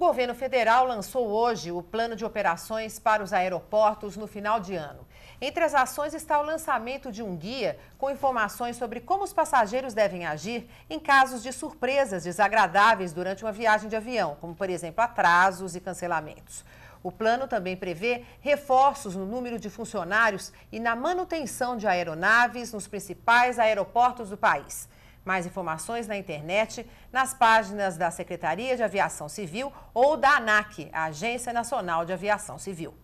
O governo federal lançou hoje o plano de operações para os aeroportos no final de ano. Entre as ações está o lançamento de um guia com informações sobre como os passageiros devem agir em casos de surpresas desagradáveis durante uma viagem de avião, como, por exemplo, atrasos e cancelamentos. O plano também prevê reforços no número de funcionários e na manutenção de aeronaves nos principais aeroportos do país. Mais informações na internet, nas páginas da Secretaria de Aviação Civil ou da ANAC, Agência Nacional de Aviação Civil.